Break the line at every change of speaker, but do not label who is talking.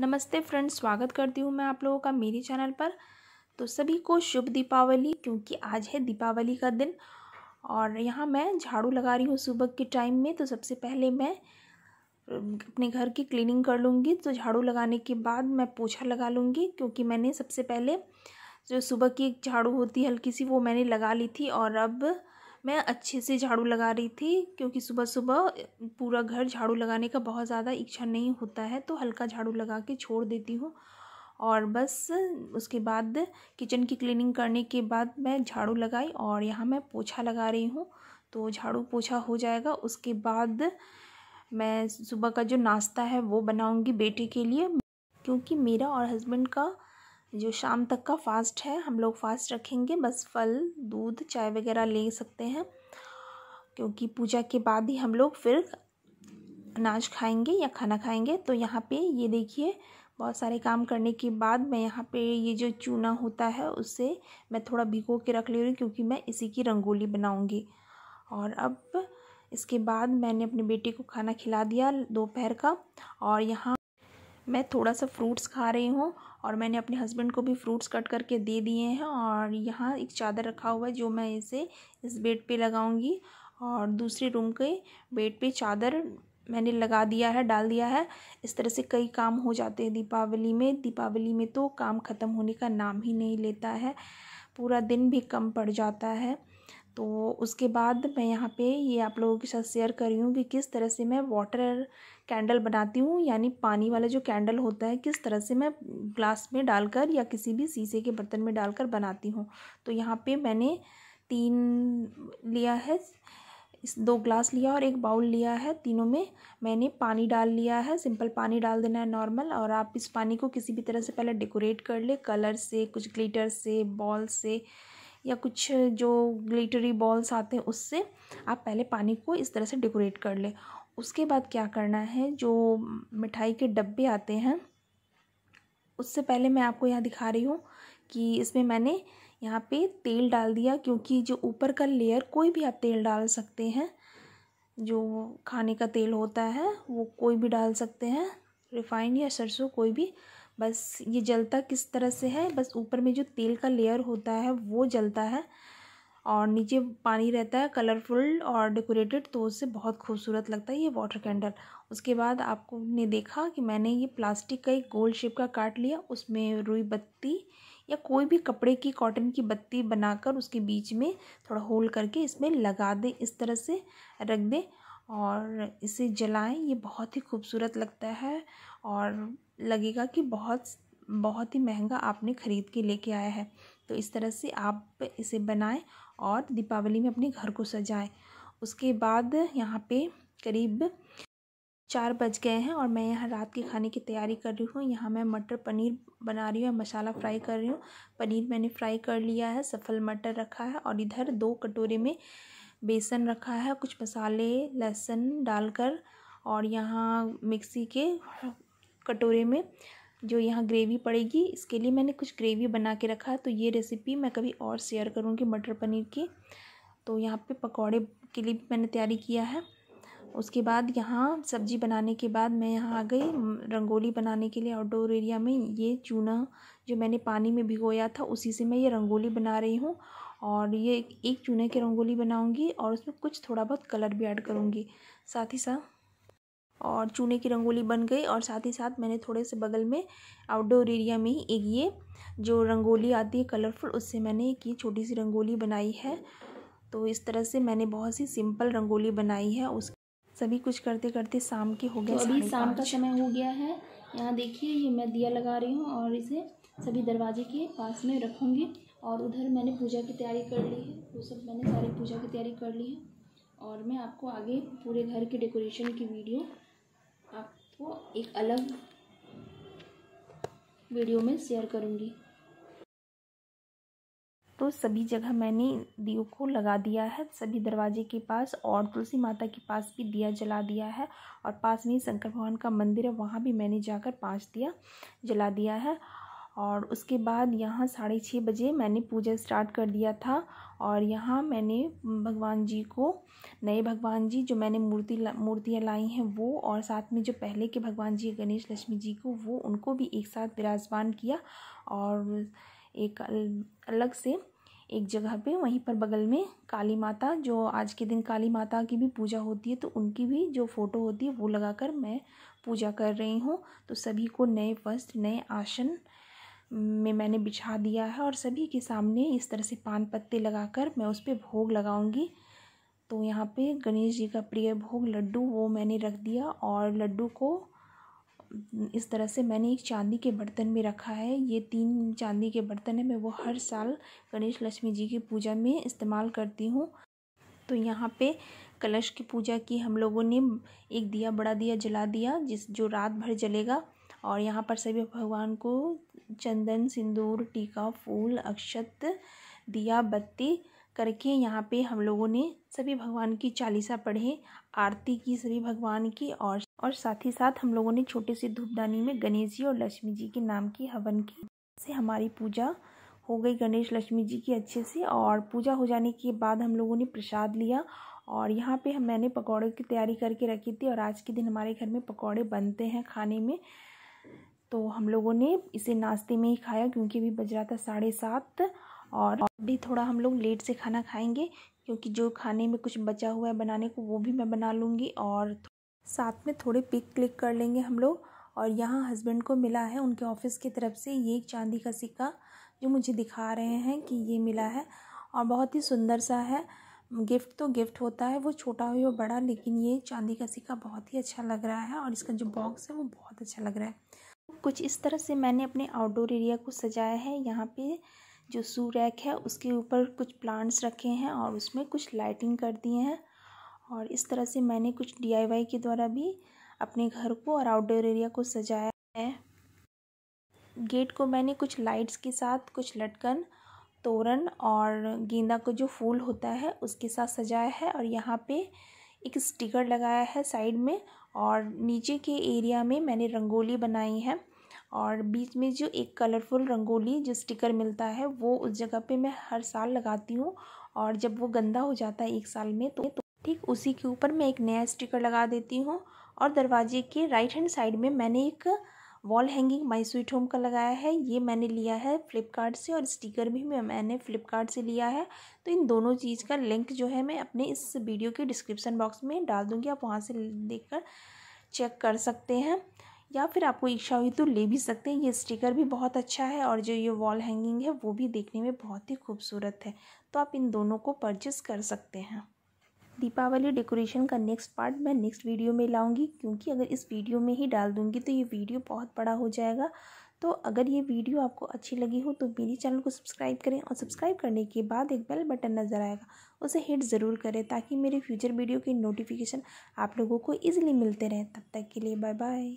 नमस्ते फ्रेंड्स स्वागत करती हूँ मैं आप लोगों का मेरी चैनल पर तो सभी को शुभ दीपावली क्योंकि आज है दीपावली का दिन और यहाँ मैं झाड़ू लगा रही हूँ सुबह के टाइम में तो सबसे पहले मैं अपने घर की क्लीनिंग कर लूँगी तो झाड़ू लगाने के बाद मैं पोछा लगा लूँगी क्योंकि मैंने सबसे पहले जो सुबह की झाड़ू होती है हल्की सी वो मैंने लगा ली थी और अब मैं अच्छे से झाड़ू लगा रही थी क्योंकि सुबह सुबह पूरा घर झाड़ू लगाने का बहुत ज़्यादा इच्छा नहीं होता है तो हल्का झाड़ू लगा के छोड़ देती हूँ और बस उसके बाद किचन की क्लीनिंग करने के बाद मैं झाड़ू लगाई और यहाँ मैं पोछा लगा रही हूँ तो झाड़ू पोछा हो जाएगा उसके बाद मैं सुबह का जो नाश्ता है वो बनाऊँगी बेटे के लिए क्योंकि मेरा और हस्बैंड का जो शाम तक का फास्ट है हम लोग फास्ट रखेंगे बस फल दूध चाय वगैरह ले सकते हैं क्योंकि पूजा के बाद ही हम लोग फिर अनाज खाएंगे या खाना खाएंगे तो यहाँ पे ये देखिए बहुत सारे काम करने के बाद मैं यहाँ पे ये जो चूना होता है उससे मैं थोड़ा भिगो के रख ले रही हूँ क्योंकि मैं इसी की रंगोली बनाऊँगी और अब इसके बाद मैंने अपने बेटे को खाना खिला दिया दोपहर का और यहाँ मैं थोड़ा सा फ्रूट्स खा रही हूँ और मैंने अपने हस्बैंड को भी फ्रूट्स कट करके दे दिए हैं और यहाँ एक चादर रखा हुआ है जो मैं इसे इस बेड पे लगाऊंगी और दूसरे रूम के बेड पे चादर मैंने लगा दिया है डाल दिया है इस तरह से कई काम हो जाते हैं दीपावली में दीपावली में तो काम ख़त्म होने का नाम ही नहीं लेता है पूरा दिन भी कम पड़ जाता है तो उसके बाद मैं यहाँ पे ये आप लोगों के साथ शेयर कर रही हूँ कि किस तरह से मैं वाटर कैंडल बनाती हूँ यानी पानी वाला जो कैंडल होता है किस तरह से मैं ग्लास में डालकर या किसी भी शीशे के बर्तन में डालकर बनाती हूँ तो यहाँ पे मैंने तीन लिया है इस दो ग्लास लिया और एक बाउल लिया है तीनों में मैंने पानी डाल लिया है सिंपल पानी डाल देना है नॉर्मल और आप इस पानी को किसी भी तरह से पहले डेकोरेट कर ले कलर से कुछ ग्लिटर से बॉल से या कुछ जो ग्लिटरी बॉल्स आते हैं उससे आप पहले पानी को इस तरह से डेकोरेट कर लें उसके बाद क्या करना है जो मिठाई के डब्बे आते हैं उससे पहले मैं आपको यहाँ दिखा रही हूँ कि इसमें मैंने यहाँ पे तेल डाल दिया क्योंकि जो ऊपर का लेयर कोई भी आप तेल डाल सकते हैं जो खाने का तेल होता है वो कोई भी डाल सकते हैं रिफाइंड या सरसों कोई भी बस ये जलता किस तरह से है बस ऊपर में जो तेल का लेयर होता है वो जलता है और नीचे पानी रहता है कलरफुल और डेकोरेटेड तो उससे बहुत खूबसूरत लगता है ये वाटर कैंडल उसके बाद आपको ने देखा कि मैंने ये प्लास्टिक का एक गोल शेप का काट लिया उसमें रुई बत्ती या कोई भी कपड़े की कॉटन की बत्ती बनाकर उसके बीच में थोड़ा होल करके इसमें लगा दें इस तरह से रख दें और इसे जलाएं ये बहुत ही खूबसूरत लगता है और लगेगा कि बहुत बहुत ही महंगा आपने ख़रीद के लेके आया है तो इस तरह से आप इसे बनाएं और दीपावली में अपने घर को सजाएं उसके बाद यहाँ पे करीब चार बज गए हैं और मैं यहाँ रात के खाने की तैयारी कर रही हूँ यहाँ मैं मटर पनीर बना रही हूँ मसाला फ्राई कर रही हूँ पनीर मैंने फ्राई कर लिया है सफल मटर रखा है और इधर दो कटोरे में बेसन रखा है कुछ मसाले लहसुन डालकर और यहाँ मिक्सी के कटोरे में जो यहाँ ग्रेवी पड़ेगी इसके लिए मैंने कुछ ग्रेवी बना के रखा है तो ये रेसिपी मैं कभी और शेयर करूँगी मटर पनीर की तो यहाँ पे पकौड़े के लिए भी मैंने तैयारी किया है उसके बाद यहाँ सब्जी बनाने के बाद मैं यहाँ आ गई रंगोली बनाने के लिए आउटडोर एरिया में ये चूना जो मैंने पानी में भिगोया था उसी से मैं ये रंगोली बना रही हूँ और ये एक चूने की रंगोली बनाऊंगी और उसमें कुछ थोड़ा बहुत कलर भी ऐड करूँगी साथ ही साथ और चूने की रंगोली बन गई और साथ ही साथ मैंने थोड़े से बगल में आउटडोर एरिया में ही एक ये जो रंगोली आती है कलरफुल उससे मैंने एक ये छोटी सी रंगोली बनाई है तो इस तरह से मैंने बहुत सी सिंपल रंगोली बनाई है उस सभी कुछ करते करते शाम के हो गया तो अभी शाम का समय हो गया है यहाँ देखिए ये मैं दिया लगा रही हूँ और इसे सभी दरवाजे के पास में रखूँगी और उधर मैंने पूजा की तैयारी कर ली है वो सब मैंने सारी पूजा की तैयारी कर ली है और मैं आपको आगे पूरे घर की डेकोरेशन की वीडियो आपको एक अलग वीडियो में शेयर करूँगी तो सभी जगह मैंने दियो को लगा दिया है सभी दरवाजे के पास और तुलसी माता के पास भी दिया जला दिया है और पास में शंकर भगवान का मंदिर है वहाँ भी मैंने जाकर पाँच दिया जला दिया है और उसके बाद यहाँ साढ़े छः बजे मैंने पूजा स्टार्ट कर दिया था और यहाँ मैंने भगवान जी को नए भगवान जी जो मैंने मूर्ति ला, मूर्तियाँ लाई हैं वो और साथ में जो पहले के भगवान जी गणेश लक्ष्मी जी को वो उनको भी एक साथ विराजमान किया और एक अलग से एक जगह पे वहीं पर बगल में काली माता जो आज के दिन काली माता की भी पूजा होती है तो उनकी भी जो फ़ोटो होती है वो लगाकर मैं पूजा कर रही हूँ तो सभी को नए वस्त्र नए आसन में मैंने बिछा दिया है और सभी के सामने इस तरह से पान पत्ते लगाकर मैं उस पर भोग लगाऊंगी तो यहाँ पे गणेश जी का प्रिय भोग लड्डू वो मैंने रख दिया और लड्डू को इस तरह से मैंने एक चांदी के बर्तन में रखा है ये तीन चांदी के बर्तन है मैं वो हर साल गणेश लक्ष्मी जी की पूजा में इस्तेमाल करती हूँ तो यहाँ पे कलश की पूजा की हम लोगों ने एक दिया बड़ा दिया जला दिया जिस जो रात भर जलेगा और यहाँ पर सभी भगवान को चंदन सिंदूर टीका फूल अक्षत दिया बत्ती करके यहाँ पे हम लोगों ने सभी भगवान की चालीसा पढ़े आरती की सभी भगवान की और और साथ ही साथ हम लोगों ने छोटे से धूपदानी में गणेश जी और लक्ष्मी जी के नाम की हवन की से हमारी पूजा हो गई गणेश लक्ष्मी जी की अच्छे से और पूजा हो जाने के बाद हम लोगों ने प्रसाद लिया और यहाँ पे हम मैंने पकौड़े की तैयारी करके रखी थी और आज के दिन हमारे घर में पकौड़े बनते हैं खाने में तो हम लोगों ने इसे नाश्ते में ही खाया क्योंकि अभी बज रहा था साढ़े सात और अभी थोड़ा हम लोग लेट से खाना खाएंगे क्योंकि जो खाने में कुछ बचा हुआ है बनाने को वो भी मैं बना लूँगी और साथ में थोड़े पिक क्लिक कर लेंगे हम लोग और यहाँ हस्बैंड को मिला है उनके ऑफिस की तरफ से ये एक चांदी का सिक्का जो मुझे दिखा रहे हैं कि ये मिला है और बहुत ही सुंदर सा है गिफ्ट तो गिफ्ट होता है वो छोटा हो या बड़ा लेकिन ये चांदी का सिक्का बहुत ही अच्छा लग रहा है और इसका जो बॉक्स है वो बहुत अच्छा लग रहा है कुछ इस तरह से मैंने अपने आउटडोर एरिया को सजाया है यहाँ पे जो सू रैक है उसके ऊपर कुछ प्लांट्स रखे हैं और उसमें कुछ लाइटिंग कर दिए हैं और इस तरह से मैंने कुछ डी के द्वारा भी अपने घर को और आउटडोर एरिया को सजाया है गेट को मैंने कुछ लाइट्स के साथ कुछ लटकन तोरण और गेंदा को जो फूल होता है उसके साथ सजाया है और यहाँ पे एक स्टिकर लगाया है साइड में और नीचे के एरिया में मैंने रंगोली बनाई है और बीच में जो एक कलरफुल रंगोली जो स्टिकर मिलता है वो उस जगह पे मैं हर साल लगाती हूँ और जब वो गंदा हो जाता है एक साल में तो ठीक उसी के ऊपर मैं एक नया स्टिकर लगा देती हूँ और दरवाजे के राइट हैंड साइड में मैंने एक wall hanging my sweet home का लगाया है ये मैंने लिया है फ्लिपकार्ट से और स्टिकर भी मैं मैंने फ्लिपकार्ट से लिया है तो इन दोनों चीज़ का लिंक जो है मैं अपने इस वीडियो के डिस्क्रिप्सन बॉक्स में डाल दूँगी आप वहाँ से देख कर चेक कर सकते हैं या फिर आपको इच्छा हुई तो ले भी सकते हैं ये स्टिकर भी बहुत अच्छा है और जो ये वॉल हैंगिंग है वो भी देखने में बहुत ही खूबसूरत है तो आप इन दोनों को परचेस कर सकते हैं दीपावली डेकोरेशन का नेक्स्ट पार्ट मैं नेक्स्ट वीडियो में लाऊंगी क्योंकि अगर इस वीडियो में ही डाल दूंगी तो ये वीडियो बहुत बड़ा हो जाएगा तो अगर ये वीडियो आपको अच्छी लगी हो तो मेरे चैनल को सब्सक्राइब करें और सब्सक्राइब करने के बाद एक बेल बटन नज़र आएगा उसे हिट ज़रूर करें ताकि मेरे फ्यूचर वीडियो की नोटिफिकेशन आप लोगों को ईजिली मिलते रहें तब तक के लिए बाय बाय